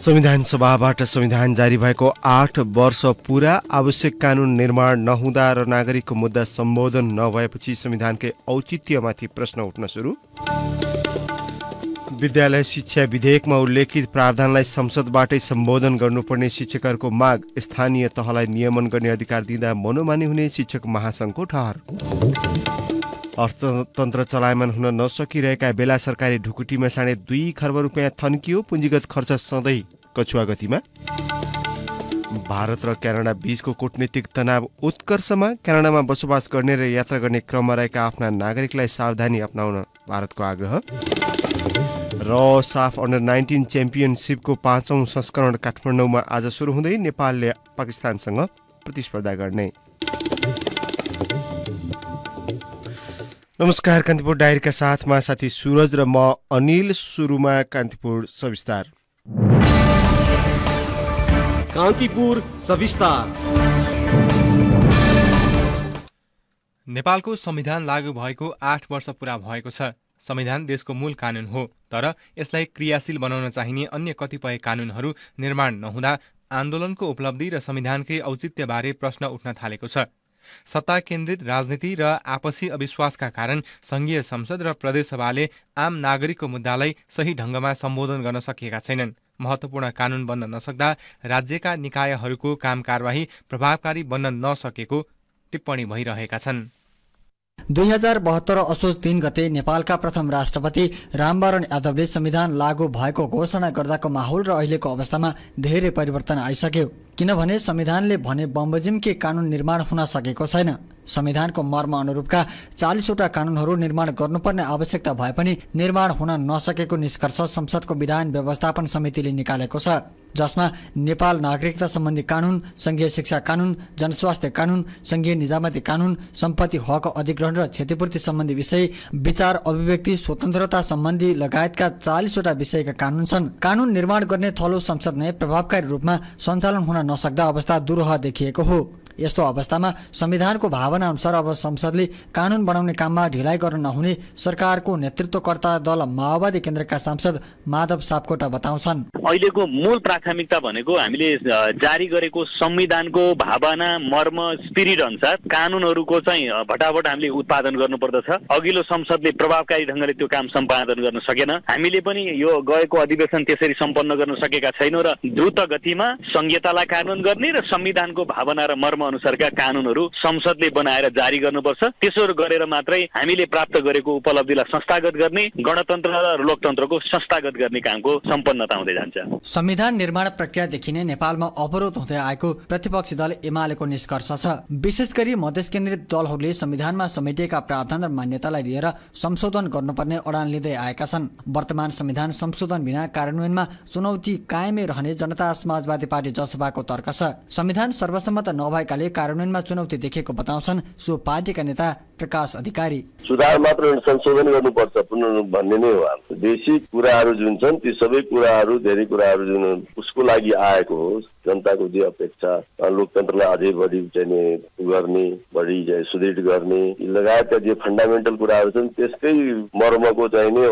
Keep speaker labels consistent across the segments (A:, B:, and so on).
A: संविधान सभाबाट संविधान जारी भएको आठ वर्ष पुरा आवश्यक कानुन निर्माण नहुँदा र नागरिकको मुद्दा सम्बोधन नभएपछि संविधानकै औचित्यमाथि प्रश्न उठ्न सुरु विद्यालय शिक्षा विधेयकमा उल्लेखित प्रावधानलाई संसदबाटै सम्बोधन गर्नुपर्ने शिक्षकहरूको माग स्थानीय तहलाई नियमन गर्ने अधिकार दिँदा मनोमानी हुने शिक्षक महासङ्घको ठहर अर्थतन्त्र चलायमान हुन नसकिरहेका बेला सरकारी ढुकुटीमा साढे दुई खर्ब रुपियाँ थन्कियो पुँजीगत खर्च सधैँ कछुवा गतिमा भारत र क्यानाडा बीचको कूटनीतिक तनाव उत्कर्षमा क्यानाडामा बसोबास गर्ने र यात्रा गर्ने क्रममा रहेका आफ्ना नागरिकलाई सावधानी अप्नाउन भारतको आग्रह र साफ अन्डर नाइन्टिन च्याम्पियनसिपको पाँचौँ संस्करण काठमाडौँमा आज सुरु हुँदै नेपालले पाकिस्तानसँग प्रतिस्पर्धा गर्ने नमस्कार कान्तिपुर डायरीका साथमा साथी सुरज र म अनिल सुरुमा कान्तिपुर सविस्तार कान्तिपुर सविस्तार
B: नेपालको संविधान लागू भएको आठ वर्ष पुरा भएको छ संविधान देशको मूल कानुन हो तर यसलाई क्रियाशील बनाउन चाहिने अन्य कतिपय कानुनहरू निर्माण नहुँदा आन्दोलनको उपलब्धि र संविधानकै औचित्यबारे प्रश्न उठ्न थालेको छ सत्ता केन्द्रित राजनीति र आपसी अविश्वासका कारण संघीय संसद र प्रदेशसभाले आम नागरिकको मुद्दालाई सही ढङ्गमा सम्बोधन गर्न सकेका छैनन् महत्त्वपूर्ण कानुन बन्न नसक्दा राज्यका निकायहरूको काम कारवाही प्रभावकारी बन्न नसकेको टिप्पणी भइरहेका छन्
C: दुई हजार बहत्तर असोज तिन गते नेपालका प्रथम राष्ट्रपति रामवरण यादवले संविधान लागू भएको घोषणा गर्दाको माहौल र अहिलेको अवस्थामा धेरै परिवर्तन आइसक्यो किनभने संविधानले भने बमबजिमकी कानुन निर्माण हुन सकेको छैन संविधानको मर्म अनुरूपका चालिसवटा कानुनहरू निर्माण गर्नुपर्ने आवश्यकता भए पनि निर्माण हुन नसकेको निष्कर्ष संसदको विधान व्यवस्थापन समितिले निकालेको छ जसमा नेपाल नागरिकता सम्बन्धी कानुन सङ्घीय शिक्षा कानुन जनस्वास्थ्य कानुन सङ्घीय निजामती कानुन सम्पत्ति हक अधिग्रहण र क्षतिपूर्ति सम्बन्धी विषय विचार अभिव्यक्ति स्वतन्त्रता सम्बन्धी लगायतका चालिसवटा विषयका कानुन छन् कानुन निर्माण गर्ने थलो संसद नै प्रभावकारी रूपमा सञ्चालन हुन नसक्दा अवस्था दुरूह देखिएको हो यस्तो अवस्थामा संविधानको भावना अनुसार अब संसदले कानुन बनाउने काममा ढिलाइ गर्न नहुने सरकारको नेतृत्वकर्ता दल माओवादी केन्द्रका सांसद माधव सापकोटा बताउँछन्
D: अहिलेको मूल प्राथमिकता भनेको हामीले जारी गरेको संविधानको भावना मर्म स्पिरिट अनुसार कानुनहरूको चाहिँ भटाभट हामीले उत्पादन गर्नुपर्दछ अघिल्लो संसदले प्रभावकारी ढङ्गले त्यो काम सम्पादन गर्न सकेन हामीले पनि यो गएको अधिवेशन त्यसरी सम्पन्न गर्न सकेका छैनौँ र द्रुत गतिमा संहितालाई कानुन गर्ने र संविधानको भावना र मर्म अनुसारका कानुनहरू संसदले बनाएर जारी गर्नुपर्छ त्यसो गरेर मात्रै हामीले प्राप्त गरेको उपलब्धिलाई संस्थागत गर्ने गणतन्त्र र लोकतन्त्रको संस्थागत गर्ने कामको सम्पन्नता हुँदै जान्छ
C: संविधान निर्माण प्रक्रियादेखि नै नेपालमा अवरोध हुँदै आएको प्रतिपक्षी दल एमालेको निष्कर्ष छ विशेष गरी मधेस केन्द्रित दलहरूले संविधानमा समेटिएका प्रावधान र मान्यतालाई लिएर संशोधन गर्नुपर्ने अडान लिँदै आएका छन् वर्तमान संविधान संशोधन बिना कार्यान्वयनमा चुनौती कायमै रहने जनता समाजवादी पार्टी जसपाको तर्क छ संविधान सर्वसम्मत नभएका नेताले कार्यान्वयनमा चुनौती देखेको बताउँछन् सो पार्टीका नेता प्रकाश अधिकारी
D: सुधार मात्र संशोधन गर्नुपर्छ भन्ने नै हो हाम्रो देशी कुराहरू जुन छन् ती सबै कुराहरू धेरै कुराहरू जुन उसको लागि आएको हो जनताको जे अपेक्षा लोकतन्त्रलाई अझै बढी चाहिँ गर्ने बढी सुदृढ गर्ने लगायतका जे फन्डामेन्टल कुराहरू छन् त्यसकै मर्मको चाहिँ नै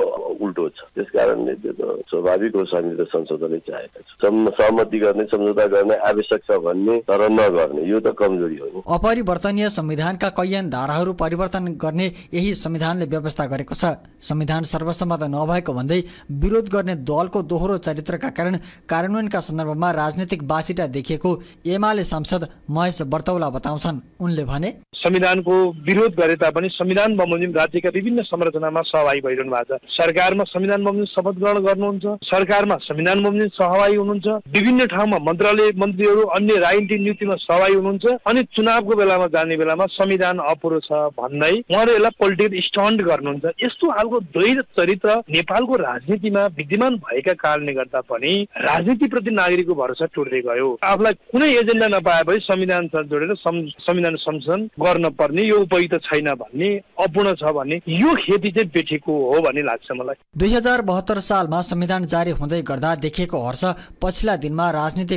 D: उल्टो छ त्यस कारणले त्यो त स्वाभाविक हो संयुक्त संसदले चाहेका छ सहमति गर्ने सम्झौता गर्ने आवश्यक छ भन्ने तर नगर्ने यो त कमजोरी हो
C: अपरिवर्तनीय संविधानका कैयन धाराहरू परिवर्तन गर्ने यही संविधानले व्यवस्था गरेको छ संविधान सर्वसम्मत नभएको भन्दै विरोध गर्ने दलको दोहोरो चरित्रका कारण कार्यान्वयनका सन्दर्भमा राजनीतिक बास निराशिता देखिएको एमाले सांसद महेश वर्तौला बताउँछन् उनले भने
D: संविधानको विरोध गरे तापनि संविधान बमोजिम राज्यका विभिन्न संरचनामा सहभागी भइरहनु भएको छ सरकारमा संविधान बमोजिम शपथ ग्रहण गर्नुहुन्छ सरकारमा संविधान बमोजिम सहभागी हुनुहुन्छ विभिन्न ठाउँमा मन्त्रालय मन्त्रीहरू अन्य राजनीति नियुक्तिमा सहभागी हुनुहुन्छ अनि चुनावको बेलामा जाने बेलामा संविधान अपुरो छ भन्दै उहाँले यसलाई पोलिटिकल स्टन्ट गर्नुहुन्छ यस्तो खालको द्वैध चरित्र नेपालको राजनीतिमा विद्यमान भएका कारणले गर्दा पनि राजनीतिप्रति नागरिकको भरोसा टुट्दै गयो भयो आफूलाई कुनै एजेन्डा नपाएपछि संविधानसँग जोडेर संविधान संशोधन गर्न पर्ने यो उपयुक्त छैन भन्ने अपूर्ण छ भन्ने यो खेती चाहिँ बेठेको हो भन्ने लाग्छ मलाई
C: दुई हजार बहत्तर सालमा संविधान जारी हुँदै गर्दा देखिएको हर्ष पछिल्ला दिनमा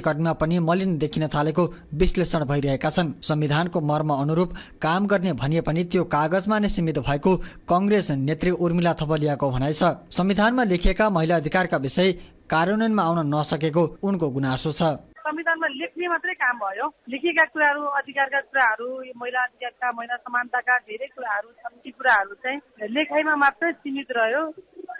C: कर्मीमा पनि मलिन देखिन थालेको विश्लेषण भइरहेका छन् संविधानको मर्म अनुरूप काम गर्ने भनिए पनि त्यो कागजमा नै सीमित भएको कङ्ग्रेस नेत्री उर्मिला थपलियाको भनाइ छ संविधानमा लेखिएका महिला अधिकारका विषय कार्यान्वयनमा आउन नसकेको उनको गुनासो छ संविधानमा लेख्ने मात्रै काम भयो लेखिएका कुराहरू अधिकारका कुराहरू महिला अधिकारका महिला समानताका धेरै कुराहरू छन् ती कुराहरू चाहिँ लेखाइमा मात्रै सीमित रह्यो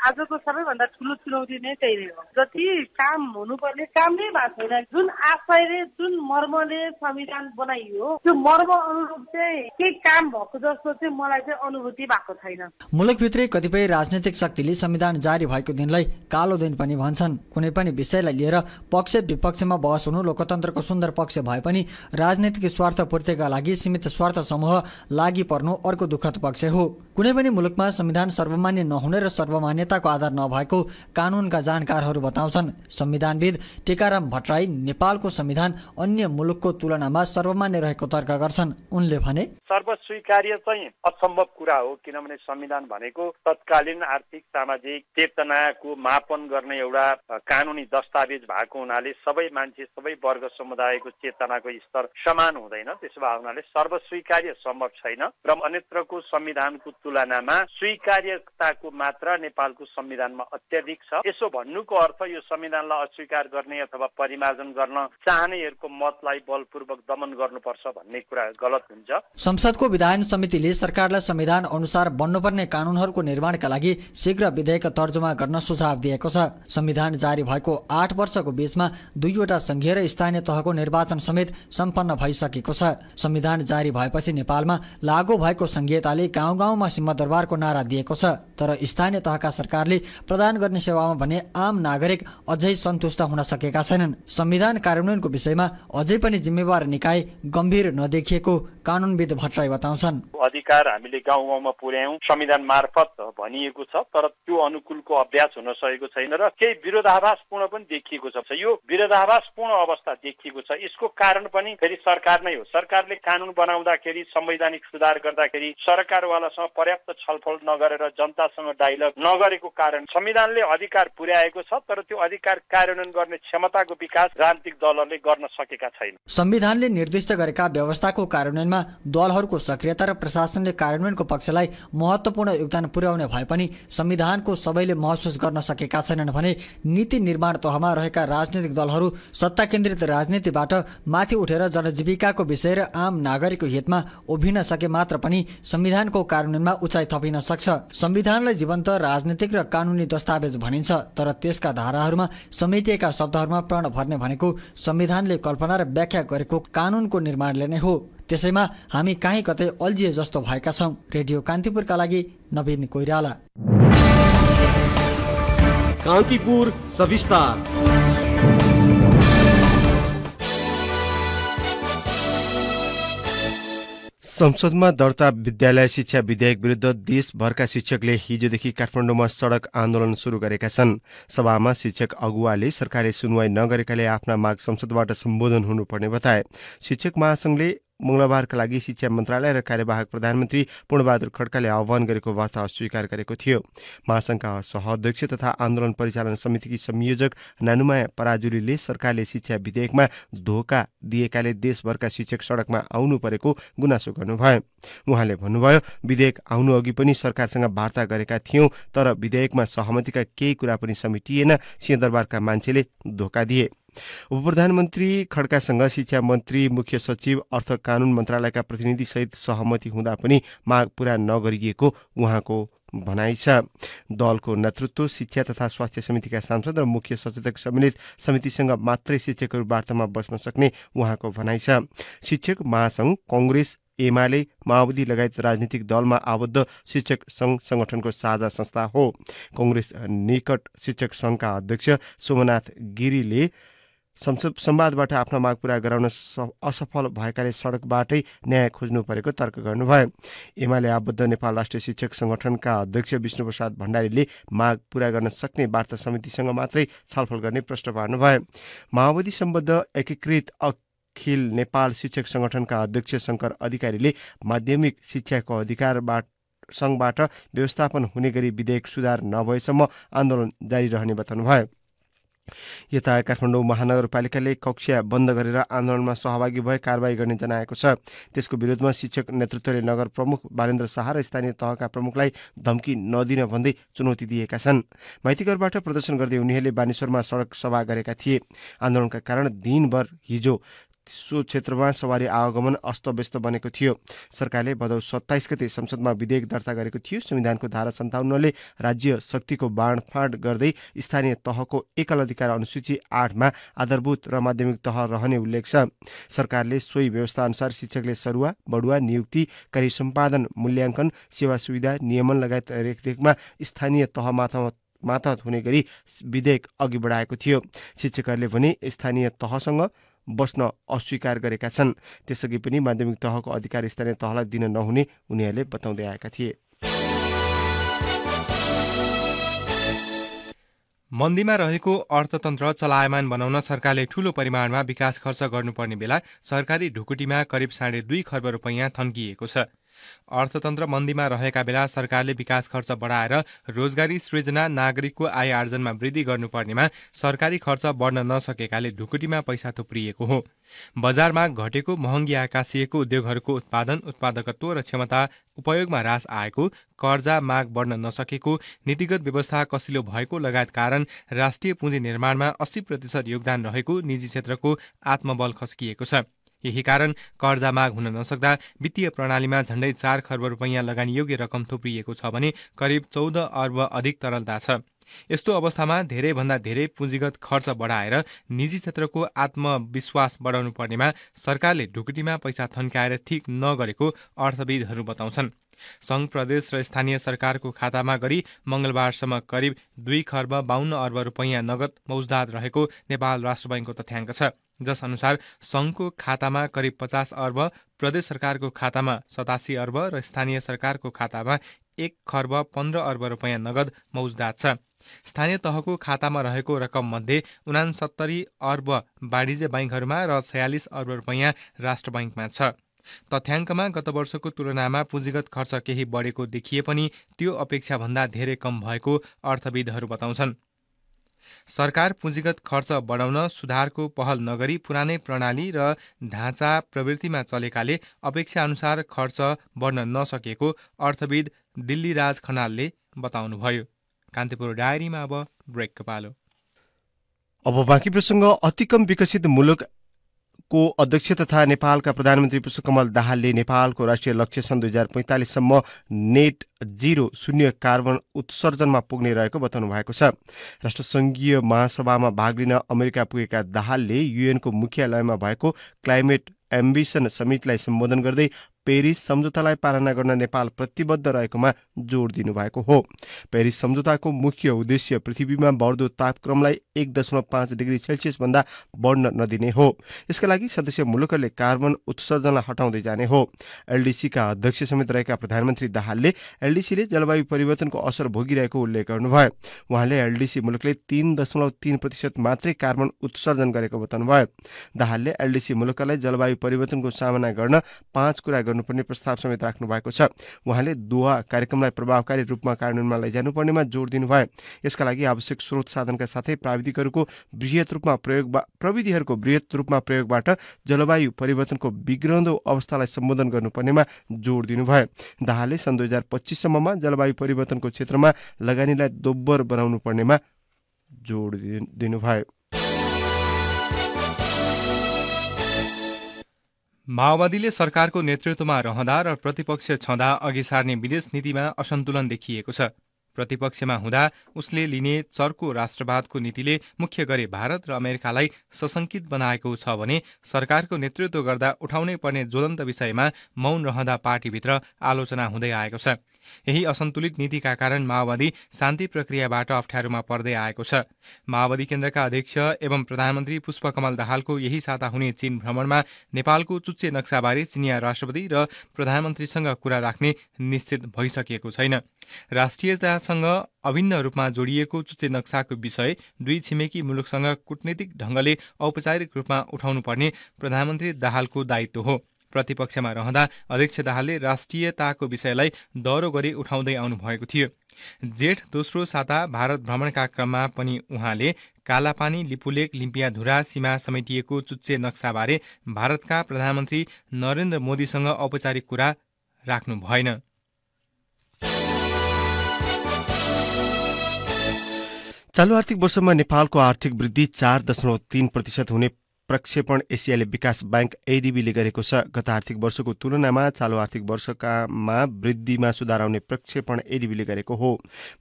C: आजको सबैभन्दा ठुलो चुनौती नै त्यही नै हो जति काम हुनुपर्ने काम नै भएको छैन जुन आशयले जुन मर्मले संविधान बनाइयो
D: त्यो मर्म अनुरूप चाहिँ केही काम भएको जस्तो चाहिँ मलाई चाहिँ अनुभूति भएको छैन
C: मुलुकभित्रै कतिपय राजनैतिक शक्तिले संविधान जारी भएको दिनलाई कालो दिन पनि भन्छन् कुनै पनि विषयलाई लिएर पक्ष विपक्षमा बहस हुनु लोकतन्त्रको सुन्दर पक्ष भए पनि राजनैतिक स्वार्थ पूर्तिका लागि सीमित स्वार्थ समूह लागि पर्नु अर्को दुःखद पक्ष हो कुनै पनि मुलुकमा संविधान सर्वमान्य नहुने र सर्वमान्य मान्यताको आधार नभएको कानुनका जानकारहरू बताउँछन् संविधानविद टिकाराम भट्टराई नेपालको संविधान अन्य मुलुकको तुलनामा सर्वमान्य रहेको तर्क गर्छन् उनले भने
D: सर्वस्वीकार्य चाहिँ असम्भव कुरा हो किनभने संविधान भनेको तत्कालीन आर्थिक सामाजिक चेतनाको मापन गर्ने एउटा कानुनी दस्तावेज भएको हुनाले सबै मान्छे सबै वर्ग समुदायको चेतनाको स्तर समान हुँदैन त्यसो भए हुनाले सर्वस्वीकार्य सम्भव छैन र अन्यत्रको संविधानको तुलनामा स्वीकार्यताको मात्रा नेपाल नेपालको संविधानमा अत्याधिक छ यसो भन्नुको अर्थ यो संविधानलाई अस्वीकार गर्ने अथवा परिमार्जन गर्न चाहनेहरूको मतलाई बलपूर्वक दमन गर्नुपर्छ भन्ने कुरा गलत हुन्छ
C: संसदको विधायन समितिले सरकारलाई संविधान अनुसार बन्नुपर्ने कानुनहरूको निर्माणका लागि शीघ्र विधेयक तर्जुमा गर्न सुझाव दिएको छ संविधान जारी भएको आठ वर्षको बीचमा दुईवटा संघीय र स्थानीय तहको निर्वाचन समेत सम्पन्न भइसकेको छ संविधान जारी भएपछि नेपालमा लागू भएको संघीयताले गाउँ गाउँमा सिंहदरबारको नारा दिएको छ तर स्थानीय तहका सरकार सरकारले प्रदान गर्ने सेवामा भने आम नागरिक अझै सन्तुष्ट हुन सकेका छैनन् संविधान कार्यान्वयनको विषयमा अझै पनि जिम्मेवार निकाय गम्भीर नदेखिएको कानुनविद भट्टराई बताउँछन्
D: अधिकार हामीले गाउँ गाउँमा पुर्यायौँ संविधान मार्फत भनिएको छ तर त्यो अनुकूलको अभ्यास हुन सकेको छैन र केही विरोधाभास पूर्ण पनि देखिएको छ यो पूर्ण अवस्था देखिएको छ यसको कारण पनि फेरि सरकार नै हो सरकारले कानुन बनाउँदाखेरि संवैधानिक सुधार गर्दाखेरि सरकारवालासँग पर्याप्त छलफल नगरेर जनतासँग डायलग नगरे नगरेको कारण संविधानले अधिकार पुर्याएको छ तर त्यो अधिकार कार्यान्वयन गर्ने क्षमताको विकास राजनीतिक दलहरूले गर्न सकेका छैन
C: संविधानले निर्दिष्ट गरेका व्यवस्थाको कार्यान्वयनमा दलहरूको सक्रियता र प्रशासनले कार्यान्वयनको पक्षलाई महत्त्वपूर्ण योगदान पुर्याउने भए पनि संविधानको सबैले महसुस गर्न सकेका छैनन् भने नीति निर्माण तहमा रहेका राजनैतिक दलहरू सत्ता केन्द्रित राजनीतिबाट माथि उठेर जनजीविकाको विषय र आम नागरिकको हितमा उभिन सके मात्र पनि संविधानको कार्यान्वयनमा उचाइ थपिन सक्छ संविधानलाई जीवन्त राजनीतिक आवश्यक र कानुनी दस्तावेज भनिन्छ तर त्यसका धाराहरूमा समेटिएका शब्दहरूमा प्राण भर्ने भनेको संविधानले कल्पना र व्याख्या गरेको कानुनको निर्माणले नै हो त्यसैमा हामी काहीँ कतै अल्झिए जस्तो भएका छौँ रेडियो कान्तिपुरका लागि नवीन कोइराला
D: कान्तिपुर सविस्तार
A: संसदमा दर्ता विद्यालय शिक्षा विधेयक विरुद्ध देशभरका शिक्षकले हिजोदेखि काठमाडौँमा सडक आन्दोलन सुरु गरेका छन् सभामा शिक्षक अगुवाले सरकारले सुनवाई नगरेकाले आफ्ना माग संसदबाट सम्बोधन हुनुपर्ने बताए शिक्षक महासंघले मङ्गलबारका लागि शिक्षा मन्त्रालय र कार्यवाहक प्रधानमन्त्री पूर्णबहादुर खड्काले आह्वान गरेको वार्ता अस्वीकार गरेको थियो महासङ्घका सहअध्यक्ष तथा आन्दोलन परिचालन समितिकी संयोजक नानुमाया पराजुलीले सरकारले शिक्षा विधेयकमा धोका दिएकाले देशभरका शिक्षक सडकमा आउनु परेको गुनासो गर्नुभयो उहाँले भन्नुभयो विधेयक आउनु अघि पनि सरकारसँग वार्ता गरेका थियौँ तर विधेयकमा सहमतिका केही कुरा पनि समेटिएन सिंहदरबारका मान्छेले धोका दिए उप प्रधानमन्त्री खड्कासँग शिक्षा मन्त्री मुख्य सचिव अर्थ कानुन मन्त्रालयका प्रतिनिधिसहित सहमति हुँदा पनि माग पूरा नगरिएको उहाँको भनाइ छ दलको नेतृत्व शिक्षा तथा स्वास्थ्य समितिका सांसद र मुख्य सचेतक सम्मिलित समितिसँग मात्रै शिक्षकहरू वार्तामा बस्न सक्ने उहाँको भनाइ छ शिक्षक महासङ्घ कङ्ग्रेस एमाले माओवादी लगायत राजनीतिक दलमा आबद्ध शिक्षक सङ्घ सङ्गठनको साझा संस्था हो कङ्ग्रेस निकट शिक्षक सङ्घका अध्यक्ष सोमनाथ गिरीले संवादबाट आफ्नो माग पूरा गराउन असफल भएकाले सडकबाटै न्याय खोज्नु परेको तर्क गर्नुभयो एमाले आबद्ध नेपाल राष्ट्रिय शिक्षक संगठनका अध्यक्ष विष्णुप्रसाद भण्डारीले माग पूरा गर्न सक्ने वार्ता समितिसँग मात्रै छलफल गर्ने प्रश्न पार्नुभयो माओवादी सम्बद्ध एकीकृत अखिल नेपाल शिक्षक संगठनका अध्यक्ष शङ्कर अधिकारीले माध्यमिक शिक्षाको अधिकारबाट सङ्घबाट व्यवस्थापन हुने गरी विधेयक सुधार नभएसम्म आन्दोलन जारी रहने बताउनुभयो यता काठमाडौँ महानगरपालिकाले कक्षा बन्द गरेर आन्दोलनमा सहभागी भए कारवाही गर्ने जनाएको छ त्यसको विरोधमा शिक्षक नेतृत्वले नगर प्रमुख बालेन्द्र शाह र स्थानीय तहका प्रमुखलाई धम्की नदिन भन्दै चुनौती दिएका छन् माइतीघरबाट प्रदर्शन गर्दै उनीहरूले बानेश्वरमा सडक सभा गरेका थिए आन्दोलनका कारण दिनभर हिजो सो क्षेत्रमा सवारी आवागमन अस्तव्यस्त बनेको थियो सरकारले भदौ सत्ताइस गते संसदमा विधेयक दर्ता गरेको थियो संविधानको धारा सन्ताउन्नले राज्य शक्तिको बाँडफाँड गर्दै स्थानीय तहको एकल अधिकार अनुसूची आठमा आधारभूत र माध्यमिक तह रहने उल्लेख छ सरकारले सोही व्यवस्था अनुसार शिक्षकले सरुवा बढुवा नियुक्ति कार्य सम्पादन मूल्याङ्कन सेवा सुविधा नियमन लगायत रेखदेखमा स्थानीय तह तहमाथि मातहत हुने गरी विधेयक अघि बढाएको थियो शिक्षकहरूले भने स्थानीय तहसँग बस्न अस्वीकार गरेका छन् त्यसअघि पनि माध्यमिक तहको अधिकार स्थानीय तहलाई दिन नहुने उनीहरूले बताउँदै आएका थिए मन्दीमा रहेको अर्थतन्त्र
B: चलायमान बनाउन सरकारले ठूलो परिमाणमा विकास खर्च गर्नुपर्ने बेला सरकारी ढुकुटीमा करिब साढे दुई खर्ब रुपैयाँ थन्किएको छ अर्थतन्त्र मन्दीमा रहेका बेला सरकारले विकास खर्च बढाएर रोजगारी सृजना नागरिकको आय आर्जनमा वृद्धि गर्नुपर्नेमा सरकारी खर्च बढ्न नसकेकाले ढुकुटीमा पैसा थुप्रिएको हो बजारमा घटेको महँगी आकाशिएको उद्योगहरूको उत्पादन उत्पादकत्व र क्षमता उपयोगमा ह्रास आएको कर्जा माग बढ्न नसकेको नीतिगत व्यवस्था कसिलो भएको लगायत कारण राष्ट्रिय पुँजी निर्माणमा अस्सी प्रतिशत योगदान रहेको निजी क्षेत्रको आत्मबल खस्किएको छ यही कारण कर्जा माग हुन नसक्दा वित्तीय प्रणालीमा झण्डै चार खर्ब रुपैयाँ योग्य रकम थुप्रिएको छ भने करिब चौध अर्ब अधिक तरलता छ यस्तो अवस्थामा धेरैभन्दा धेरै पुँजीगत खर्च बढाएर निजी क्षेत्रको आत्मविश्वास बढाउनु पर्नेमा सरकारले ढुकुटीमा पैसा थन्काएर ठिक नगरेको अर्थविदहरू बताउँछन् सङ्घ प्रदेश र स्थानीय सरकारको खातामा गरी मङ्गलबारसम्म करिब दुई खर्ब बाहन्न अर्ब रुपैयाँ नगद मौजदात रहेको नेपाल राष्ट्र बैङ्कको तथ्याङ्क छ जस अनुसार सङ्घको खातामा करिब पचास अर्ब प्रदेश सरकारको खातामा सतासी अर्ब र स्थानीय सरकारको खातामा एक खर्ब पन्ध्र अर्ब रुपियाँ नगद मौजदात छ स्थानीय तहको खातामा रहेको रकम मध्ये उनासत्तरी अर्ब वाणिज्य बैङ्कहरूमा र छयालिस अर्ब रुपियाँ राष्ट्र बैङ्कमा छ तथ्याङ्कमा गत वर्षको तुलनामा पुँजीगत खर्च केही बढेको देखिए पनि त्यो अपेक्षाभन्दा धेरै कम भएको अर्थविदहरू बताउँछन् सरकार पुँजीगत खर्च बढाउन सुधारको पहल नगरी पुरानै प्रणाली र ढाँचा प्रवृत्तिमा चलेकाले अपेक्षाअनुसार खर्च बढ्न नसकेको अर्थविद राज खनालले बताउनुभयो कान्तिपुर डायरीमा अब ब्रेकको पालो
A: अब बाँकी प्रसङ्ग अतिकम विकसित मुलुक को अध्यक्ष तथा नेपालका प्रधानमन्त्री पुष्पकमल दाहालले नेपालको राष्ट्रिय लक्ष्य सन् दुई हजार पैँतालिससम्म नेट जिरो शून्य कार्बन उत्सर्जनमा पुग्ने रहेको बताउनु भएको छ राष्ट्रसङ्घीय महासभामा भाग लिन अमेरिका पुगेका दाहालले युएनको मुख्यालयमा भएको क्लाइमेट एम्बिसन समितिलाई सम्बोधन गर्दै पेरिस सम्झौतालाई पालना गर्न नेपाल प्रतिबद्ध रहेकोमा जोड दिनुभएको हो पेरिस सम्झौताको मुख्य उद्देश्य पृथ्वीमा बढ्दो तापक्रमलाई एक दशमलव पाँच डिग्री सेल्सियसभन्दा बढ्न नदिने हो यसका लागि सदस्य मुलुकहरूले कार्बन उत्सर्जनलाई हटाउँदै जाने हो एलडिसीका अध्यक्ष समेत रहेका प्रधानमन्त्री दाहालले एलडिसीले जलवायु परिवर्तनको असर भोगिरहेको उल्लेख गर्नुभयो उहाँले एलडिसी मुलुकले तीन दशमलव तीन प्रतिशत मात्रै कार्बन उत्सर्जन गरेको बताउनुभयो दाहालले एलडिसी मुलुकहरूलाई जलवायु परिवर्तनको सामना गर्न पाँच कुरा गर्नुपर्ने प्रस्ताव समेत राख्नु भएको छ उहाँले दुवा कार्यक्रमलाई प्रभावकारी रूपमा कार्यान्वयनमा लैजानुपर्नेमा जोड दिनुभयो यसका लागि आवश्यक स्रोत साधनका साथै प्राविधिकहरूको वृहत रूपमा प्रयोग प्रविधिहरूको वृहत रूपमा प्रयोगबाट जलवायु परिवर्तनको बिग्रन्दो अवस्थालाई सम्बोधन गर्नुपर्नेमा जोड दिनुभयो दाहालले सन् दुई हजार पच्चिससम्ममा जलवायु परिवर्तनको क्षेत्रमा लगानीलाई दोब्बर बनाउनु पर्नेमा जोड दिनुभयो माओवादीले
B: सरकारको नेतृत्वमा रहँदा र प्रतिपक्ष छँदा अघि सार्ने विदेश नीतिमा असन्तुलन देखिएको छ प्रतिपक्षमा हुँदा उसले लिने चर्को राष्ट्रवादको नीतिले मुख्य गरी भारत र अमेरिकालाई सशङ्कित बनाएको छ भने सरकारको नेतृत्व गर्दा उठाउनै पर्ने ज्वलन्त विषयमा मौन रहँदा पार्टीभित्र आलोचना हुँदै आएको छ यही असन्तुलित नीतिका कारण माओवादी शान्ति प्रक्रियाबाट अप्ठ्यारोमा पर्दै आएको छ माओवादी केन्द्रका अध्यक्ष एवं प्रधानमन्त्री पुष्पकमल दाहालको यही साता हुने चीन भ्रमणमा नेपालको चुच्चे नक्साबारे चिनिया राष्ट्रपति र प्रधानमन्त्रीसँग कुरा राख्ने निश्चित भइसकेको छैन राष्ट्रियतासँग अभिन्न रूपमा जोडिएको चुच्चे नक्साको विषय दुई छिमेकी मुलुकसँग कूटनीतिक ढङ्गले औपचारिक रूपमा उठाउनुपर्ने प्रधानमन्त्री दाहालको दायित्व हो प्रतिपक्षमा रहँदा अध्यक्ष दाहालले राष्ट्रियताको विषयलाई दह्रो गरी उठाउँदै आउनुभएको थियो जेठ दोस्रो साता भारत भ्रमणका क्रममा पनि उहाँले कालापानी लिपुलेक लिम्पियाधुरा सीमा समेटिएको चुच्चे नक्साबारे भारतका प्रधानमन्त्री नरेन्द्र मोदीसँग औपचारिक कुरा राख्नु भएन
A: चालु आर्थिक वर्षमा नेपालको आर्थिक वृद्धि चार दशमलव तीन प्रतिशत हुने प्रक्षेपण एसियाली विकास ब्याङ्क एडिबीले गरेको छ गत आर्थिक वर्षको तुलनामा चालु आर्थिक वर्षकामा वृद्धिमा सुधार आउने प्रक्षेपण एडिबीले गरेको हो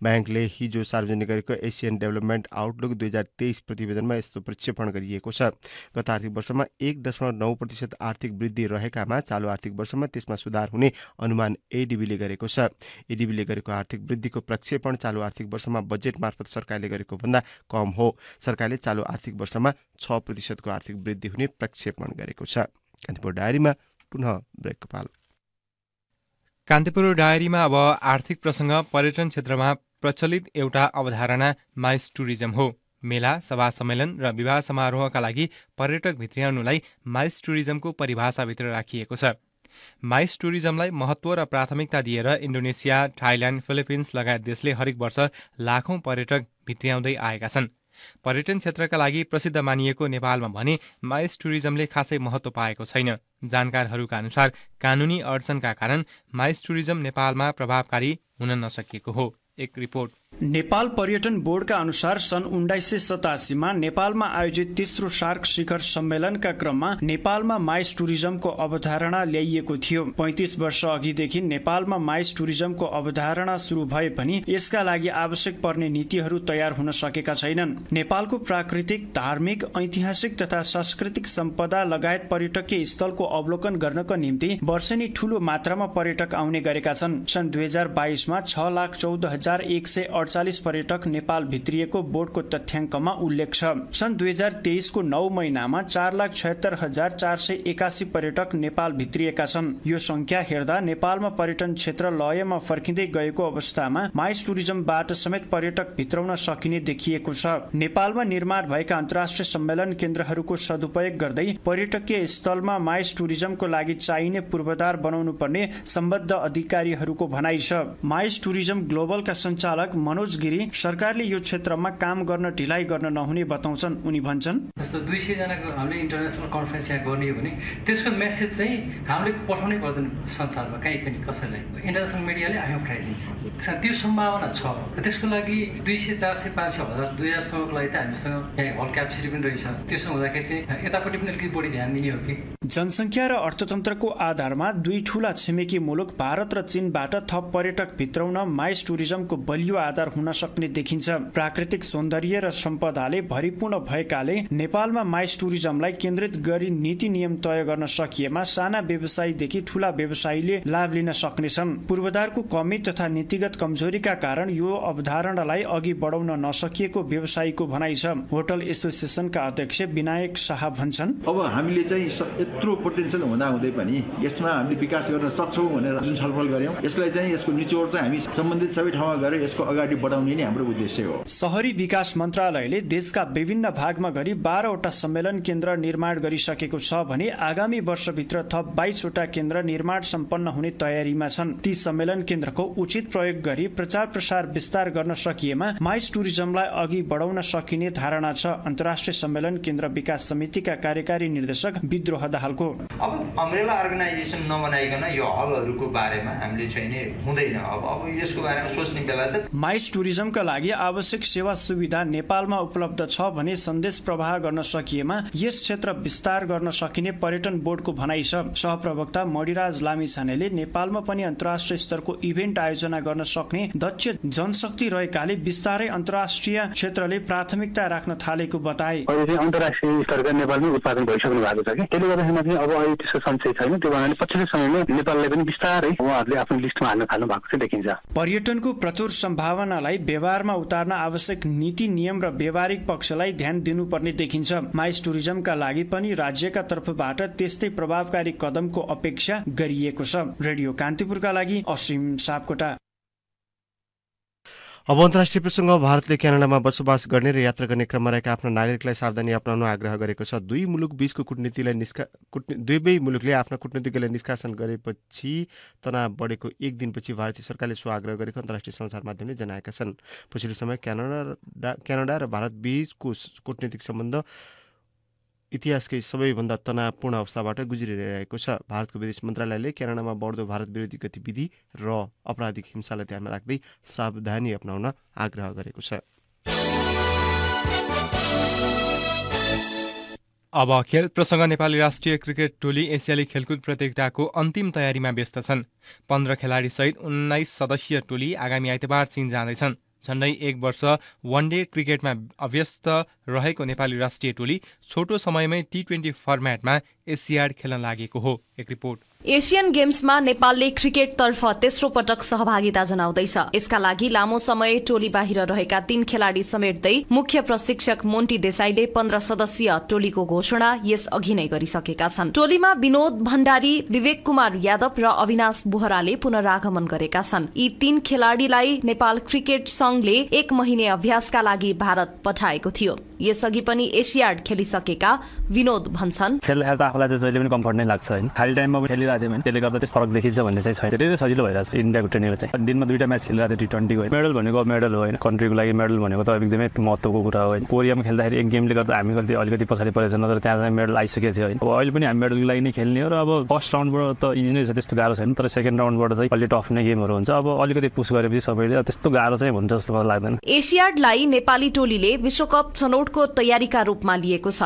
A: ब्याङ्कले हिजो सार्वजनिक गरेको एसियन डेभलपमेन्ट आउटलुक दुई हजार तेइस प्रतिवेदनमा यस्तो प्रक्षेपण गरिएको छ गत आर्थिक वर्षमा एक दशमलव नौ प्रतिशत आर्थिक वृद्धि रहेकामा चालु आर्थिक वर्षमा त्यसमा सुधार हुने अनुमान एडिबीले गरेको छ एडिबीले गरेको आर्थिक वृद्धिको प्रक्षेपण चालु आर्थिक वर्षमा बजेट मार्फत सरकारले गरेको भन्दा कम हो सरकारले चालु आर्थिक वर्षमा छ प्रतिशतको आर्थिक वृद्धि हुने प्रक्षेपण गरेको छ कान्तिपुर डायरीमा पुनः ब्रेक पाल कान्तिपुर डायरीमा अब आर्थिक प्रसङ्ग पर्यटन क्षेत्रमा
B: प्रचलित एउटा अवधारणा माइस टुरिज्म हो मेला सभा सम्मेलन र विवाह समारोहका लागि पर्यटक भित्रियाउनुलाई माइस टुरिज्मको परिभाषाभित्र राखिएको छ माइस टुरिज्मलाई महत्त्व र प्राथमिकता दिएर इन्डोनेसिया थाइल्यान्ड फिलिपिन्स लगायत देशले हरेक वर्ष लाखौँ पर्यटक भित्र्याउँदै आएका छन् पर्यटन क्षेत्रका लागि प्रसिद्ध मानिएको नेपालमा भने माइस टुरिज्मले खासै महत्त्व पाएको छैन जानकारहरूका अनुसार कानुनी अडचनका कारण माइस टुरिज्म नेपालमा प्रभावकारी हुन नसकिएको हो एक रिपोर्ट
E: नेपाल पर्यटन बोर्डका अनुसार सन् उन्नाइस सय सतासीमा नेपालमा आयोजित तेस्रो सार्क शिखर सम्मेलनका क्रममा नेपालमा माइस टुरिज्मको अवधारणा ल्याइएको थियो पैँतिस वर्ष अघिदेखि नेपालमा माइस टुरिज्मको अवधारणा सुरु भए पनि यसका लागि आवश्यक पर्ने नीतिहरू तयार हुन सकेका छैनन् नेपालको प्राकृतिक धार्मिक ऐतिहासिक तथा सांस्कृतिक सम्पदा लगायत पर्यटकीय स्थलको अवलोकन गर्नका निम्ति वर्षेनी ठूलो मात्रामा पर्यटक आउने गरेका छन् सन् दुई हजार बाइसमा छ लाख चौध हजार एक सय अडचालिस पर्यटक नेपाल भित्रिएको बोर्डको तथ्याङ्कमा उल्लेख छ सन् दुई हजार तेइसको नौ महिनामा चार लाख छयत्तर हजार चार सय एकासी पर्यटक नेपाल भित्रिएका छन् यो संख्या हेर्दा नेपालमा पर्यटन क्षेत्र लयमा फर्किँदै गएको अवस्थामा माइस टुरिज्मबाट समेत पर्यटक भित्राउन सकिने देखिएको छ नेपालमा निर्माण भएका अन्तर्राष्ट्रिय सम्मेलन केन्द्रहरूको सदुपयोग गर्दै पर्यटकीय स्थलमा माइस टुरिज्मको लागि चाहिने पूर्वाधार बनाउनु पर्ने सम्बद्ध अधिकारीहरूको भनाइ छ माइस टुरिज्म ग्लोबलका सञ्चालक मनोज गिरी सरकारले यो क्षेत्रमा काम गर्न ढिलाइ गर्न नहुने बताउँछन् उनी भन्छन्
C: जस्तो दुई सयजनाको हामीले इन्टरनेसनल कन्फरेन्स यहाँ गर्ने हो भने त्यसको मेसेज चाहिँ हामीले पठाउनै पर्दैन संसारमा कहीँ पनि कसैलाई इन्टरनेसनल मिडियाले आयो पठाइदिन्छ त्यो सम्भावना छ त्यसको लागि दुई सय चार सय पाँच सय हजार दुई हजारसम्मको लागि त हामीसँग यहाँ हल क्यापेसिटी पनि रहेछ त्यसो हुँदाखेरि चाहिँ यतापट्टि पनि अलिकति बढी ध्यान दिने हो कि
E: जनसङ्ख्या र अर्थतन्त्रको आधारमा दुई ठुला छिमेकी मुलुक भारत र चीनबाट थप पर्यटक भित्राउन माइस टुरिज्मको बलियो आधार आधार हुन सक्ने देखिन्छ प्राकृतिक सौन्दर्य र सम्पदाले भरिपूर्ण भएकाले नेपालमा माइस टुरिज्मलाई केन्द्रित गरी नीति नियम तय गर्न सकिएमा साना व्यवसायीदेखि ठूला व्यवसायीले लाभ लिन सक्नेछन् पूर्वाधारको कमी तथा नीतिगत कमजोरीका कारण यो अवधारणालाई अघि बढाउन नसकिएको व्यवसायीको भनाइ छ होटल एसोसिएसनका अध्यक्ष विनायक शाह भन्छन् अब हामीले चाहिँ यत्रो पोटेन्सियल हुँदै पनि यसमा हामीले विकास गर्न सक्छौँ भनेर जुन छलफल गऱ्यौँ यसलाई चाहिँ यसको निचोड चाहिँ हामी सम्बन्धित सबै ठाउँमा गएर यसको अगाडि अगाडि बढाउने नै हाम्रो उद्देश्य हो सहरी विकास मन्त्रालयले देशका विभिन्न भागमा गरी बाह्रवटा सम्मेलन केन्द्र निर्माण गरिसकेको छ भने आगामी वर्षभित्र थप बाइसवटा केन्द्र निर्माण सम्पन्न हुने तयारीमा छन् ती सम्मेलन केन्द्रको उचित प्रयोग गरी प्रचार प्रसार विस्तार गर्न सकिएमा माइस टुरिज्मलाई अघि बढाउन सकिने धारणा छ अन्तर्राष्ट्रिय सम्मेलन केन्द्र विकास समितिका कार्यकारी निर्देशक विद्रोह दाहालको
D: अब अम्रेला अर्गनाइजेसन नबनाइकन यो हलहरूको बारेमा हामीले चाहिँ हुँदैन अब अब यसको बारेमा सोच्ने बेला चाहिँ
E: राइस टुरिज्मका लागि आवश्यक सेवा सुविधा नेपालमा उपलब्ध छ भने सन्देश प्रवाह गर्न सकिएमा यस क्षेत्र विस्तार गर्न सकिने पर्यटन बोर्डको भनाइ छ सहप्रवक्ता मणिराज लामिछानेले नेपालमा पनि अन्तर्राष्ट्रिय स्तरको इभेन्ट आयोजना गर्न सक्ने दक्ष जनशक्ति रहेकाले विस्तारै अन्तर्राष्ट्रिय क्षेत्रले प्राथमिकता राख्न थालेको बताए
D: अन्तर्राष्ट्रिय स्तरका नेपालमै उत्पादन भइसक्नु भएको छ कि त्यसले गर्दाखेरि चाहिँ अब अहिले त्यसको सञ्चय छैन त्यो भन्नाले पछिल्लो समयमा नेपालले पनि बिस्तारै उहाँहरूले आफ्नो लिस्टमा हाल्न थाल्नु भएको चाहिँ देखिन्छ
E: पर्यटनको प्रचुर सम्भावना लाई व्यवहारमा उतार्न आवश्यक नीति नियम र व्यावहारिक पक्षलाई ध्यान दिनुपर्ने देखिन्छ माइस टुरिज्मका लागि पनि राज्यका तर्फबाट त्यस्तै प्रभावकारी कदमको अपेक्षा गरिएको छ रेडियो कान्तिपुरका लागि असीम सापकोटा
A: अब अन्तर्राष्ट्रिय प्रसङ्ग भारतले क्यानाडामा बसोबास गर्ने र यात्रा गर्ने क्रममा रहेका आफ्ना नागरिकलाई सावधानी अप्नाउन आग्रह गरेको छ दुई मुलुक बीचको कुटनीतिलाई निष्का कुटनी दुवै मुलुकले आफ्ना कुटनीतिज्ञलाई निष्कासन गरेपछि तनाव बढेको एक दिनपछि भारतीय सरकारले सो आग्रह गरेको अन्तर्राष्ट्रिय सञ्चार माध्यमले जनाएका छन् पछिल्लो समय क्यानाडा क्यानाडा र भारत बीचको कुटनीतिक सम्बन्ध इतिहासकै सबैभन्दा तनावपूर्ण अवस्थाबाट गुज्रिरहेको छ भारतको विदेश मन्त्रालयले क्यानाडामा बढ्दो भारत विरोधी गतिविधि र अपराधिक हिंसालाई ध्यानमा राख्दै सावधानी अप्नाउन आग्रह गरेको छ
B: अब खेल प्रसङ्ग नेपाली राष्ट्रिय क्रिकेट टोली एसियाली खेलकुद प्रतियोगिताको अन्तिम तयारीमा व्यस्त छन् पन्ध्र खेलाडीसहित उन्नाइस सदस्यीय टोली आगामी आइतबार चीन जाँदैछन् झण्डै एक वर्ष डे क्रिकेटमा अभ्यस्त रहेको नेपाली राष्ट्रिय टोली छोटो समयमै टी ट्वेन्टी फर्मेटमा एसियाड खेल्न लागेको हो एक रिपोर्ट
F: एसियन गेम्समा नेपालले क्रिकेटतर्फ तेस्रो पटक सहभागिता जनाउँदैछ यसका लागि लामो समय टोली बाहिर रहेका तीन खेलाडी समेट्दै मुख्य प्रशिक्षक मोन्टी देसाईले पन्ध्र सदस्यीय टोलीको घोषणा यसअघि नै गरिसकेका छन् टोलीमा विनोद भण्डारी विवेक कुमार यादव र अविनाश बोहराले पुनरागमन गरेका छन् यी तीन खेलाडीलाई नेपाल क्रिकेट संघले एक महिने अभ्यासका लागि भारत पठाएको थियो यसअघि पनि एसियाड खेलिसकेका विनोद भन्छन्
D: खेल त आफूलाई चाहिँ जहिले पनि कम्फर्ट नै लाग्छ होइन खाली टाइममा पनि खेलिरहेको थियो भने त्यसले गर्दा त्यो फरक देखिन्छ भन्ने चाहिँ छैन धेरै सजिलो भइरहेको छ इन्डियाको ट्रेनिङ चाहिँ दिनमा दुईटा म्याच खेलिरहेको थियो टी ट्वेन्टीको मेडल भनेको मेडल हो होइन कन्ट्रीको लागि मेडल भनेको त एकदमै महत्त्वको कुरा हो कोरियामा खेल्दाखेरि एक गेमले गर्दा हामी कति अलिकति पछाडि परेको छैन तर त्यहाँ चाहिँ मेडल आइसकेको थियो होइन अब अहिले पनि हामी मेडलको लागि नै खेल्ने हो र अब फर्स्ट राउन्डबाट त इजी नै छ त्यस्तो गाह्रो छैन तर सेकेन्ड राउन्डबाट चाहिँ अलिक टफ नै गेमहरू हुन्छ अब अलिकति पुस गरेपछि सबैले त्यस्तो गाह्रो चाहिँ
F: हुन्छ जस्तो मलाई लाग्दैन एसियाडलाई नेपाली टोलीले विश्वकप छनौट छनौटको तयारीका रूपमा लिएको छ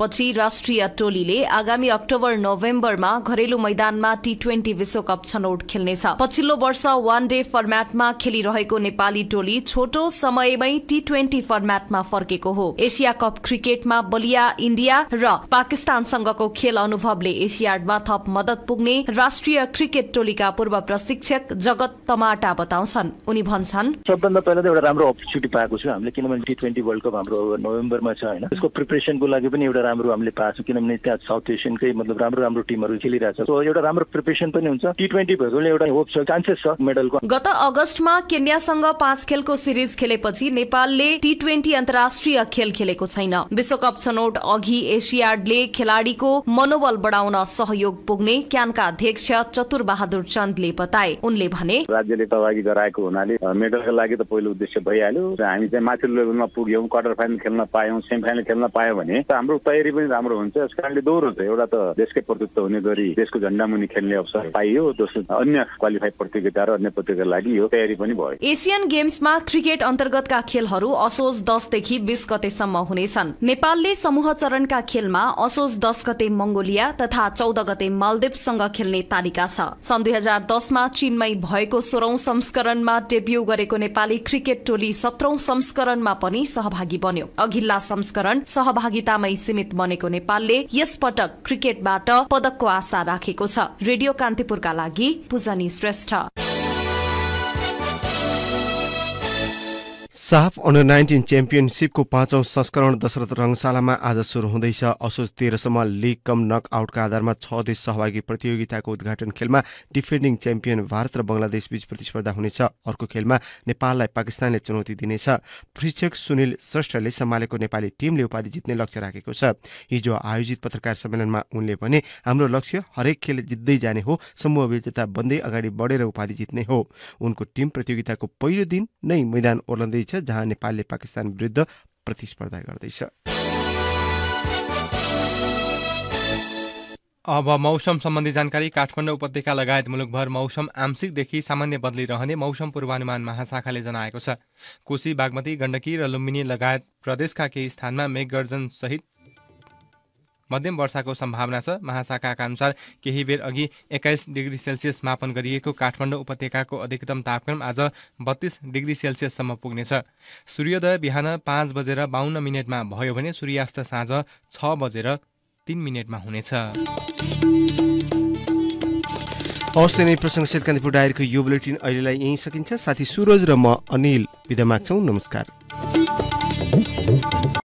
F: पछि राष्ट्रिय टोलीले आगामी अक्टोबर नोभेम्बरमा घरेलु मैदानमा टी ट्वेन्टी विश्वकप छनौट खेल्नेछ पछिल्लो वर्ष वान डे फर्मेटमा खेलिरहेको नेपाली टोली छोटो समयमै टी ट्वेन्टी फर्मेटमा फर्केको हो एसिया कप क्रिकेटमा बलिया इण्डिया र पाकिस्तानसँगको खेल अनुभवले एसियाडमा थप मदत पुग्ने राष्ट्रिय क्रिकेट टोलीका पूर्व प्रशिक्षक जगत तमाटा बताउँछन् उनी भन्छन्
D: सबभन्दा पहिला त एउटा राम्रो अपर्च्युनिटी पाएको छु हामीले किनभने टी ट्वेन्टी वर्ल्ड कप हाम्रो नोभेम्बरमा छ होइन त्यसको प्रिपरेसनको लागि पनि एउटा राम्रो हामीले पाएको छौँ किनभने त्यहाँ साउथ एसियनकै मतलब राम्रो राम्रो टिमहरू छ सो एउटा राम्रो प्रिपरेसन पनि हुन्छ टी ट्वेन्टी भएकोले एउटा होप छ चान्सेस छ मेडलको
F: गत अगस्तमा केन्यासँग पाँच खेलको सिरिज खेलेपछि नेपालले टी ट्वेन्टी अन्तर्राष्ट्रिय खेल खेलेको छैन विश्वकप छनौट अघि एसियाडले खेलाड़ीको मनोबल बढाउन सहयोग पुग्ने क्यानका अध्यक्ष चतुर बहादुर चन्दले बताए उनले भने
D: राज्यले सहभागी गराएको हुनाले मेडलका लागि त पहिलो उद्देश्य भइहाल्यो हामी चाहिँ माथिल्लो लेभलमा पुग्यौँ क्वार्टर फाइनल पनि खेल्न पायौँ सेमिफाइनल खेल्न पायो भने हाम्रो तयारी पनि राम्रो हुन्छ यस कारणले दोहोरो छ एउटा त देशकै प्रतित्व हुने गरी देशको झन्डा मुनि खेल्ने अवसर पाइयो दोस्रो अन्य क्वालिफाई प्रतियोगिता र अन्य प्रतियोगिता लागि यो तयारी पनि भयो
F: एसियन गेम्समा क्रिकेट अन्तर्गतका खेलहरू असोज दसदेखि बिस गतेसम्म हुनेछन् नेपालले समूह चरणका खेलमा असोज दस गते मंगोलिया तथा चौध गते मालदिवसँग खेल्ने तालिका छ सन् दुई हजार दसमा चीनमै भएको सोह्रौं संस्करणमा डेब्यू गरेको नेपाली क्रिकेट टोली सत्रौं संस्करणमा पनि सहभागी बन्यो अघिल्ला संस्करण सहभागितामै सीमित बनेको नेपालले यस पटक क्रिकेटबाट पदकको आशा राखेको छ रेडियो कान्तिपुरका लागि Pujani Shrestha
A: SAFF under nineteen च्याम्पियनसिपको पाँचौं संस्करण दशरथ रङशालामा आज सुरु हुँदैछ असोज तेह्रसम्म लिग कम नक आउटका आधारमा छ देश सहभागी प्रतियोगिताको उद्घाटन खेलमा डिफेन्डिङ च्याम्पियन भारत र बङ्गलादेशबीच प्रतिस्पर्धा हुनेछ अर्को खेलमा नेपाललाई पाकिस्तानले चुनौती दिनेछ प्रशिक्षक सुनिल श्रेष्ठले सम्हालेको नेपाली टिमले उपाधि जित्ने लक्ष्य राखेको छ हिजो आयोजित पत्रकार सम्मेलनमा उनले भने हाम्रो लक्ष्य हरेक खेल जित्दै जाने हो समूह विजेता बन्दै अगाडि बढेर उपाधि जित्ने हो उनको टिम प्रतियोगिताको पहिलो दिन नै मैदान ओर्लन्दैछ जहाँ नेपालले पाकिस्तान विरुद्ध प्रतिस्पर्धा गर्दैछ
B: अब मौसम सम्बन्धी जानकारी काठमाडौँ उपत्यका लगायत मुलुकभर मौसम आंशिकदेखि सामान्य बदली रहने मौसम पूर्वानुमान महाशाखाले जनाएको छ कोशी बागमती गण्डकी र लुम्बिनी लगायत प्रदेशका केही स्थानमा सहित मध्यम वर्षाको सम्भावना छ महाशाखाका अनुसार केही बेर अघि एक्काइस डिग्री सेल्सियस मापन गरिएको काठमाडौँ उपत्यकाको अधिकतम तापक्रम आज बत्तीस डिग्री सेल्सियससम्म पुग्नेछ सूर्योदय बिहान पाँच बजेर बाहन्न मिनटमा भयो भने सूर्यास्त साँझ छ बजेर तिन मिनटमा हुनेछ
A: हवस् नै प्रसङ्ग कान्तिपुर डायरको यो बुलेटिन अहिलेलाई यहीँ सकिन्छ साथी सुरज र म अनिल विधा माग्छौँ नमस्कार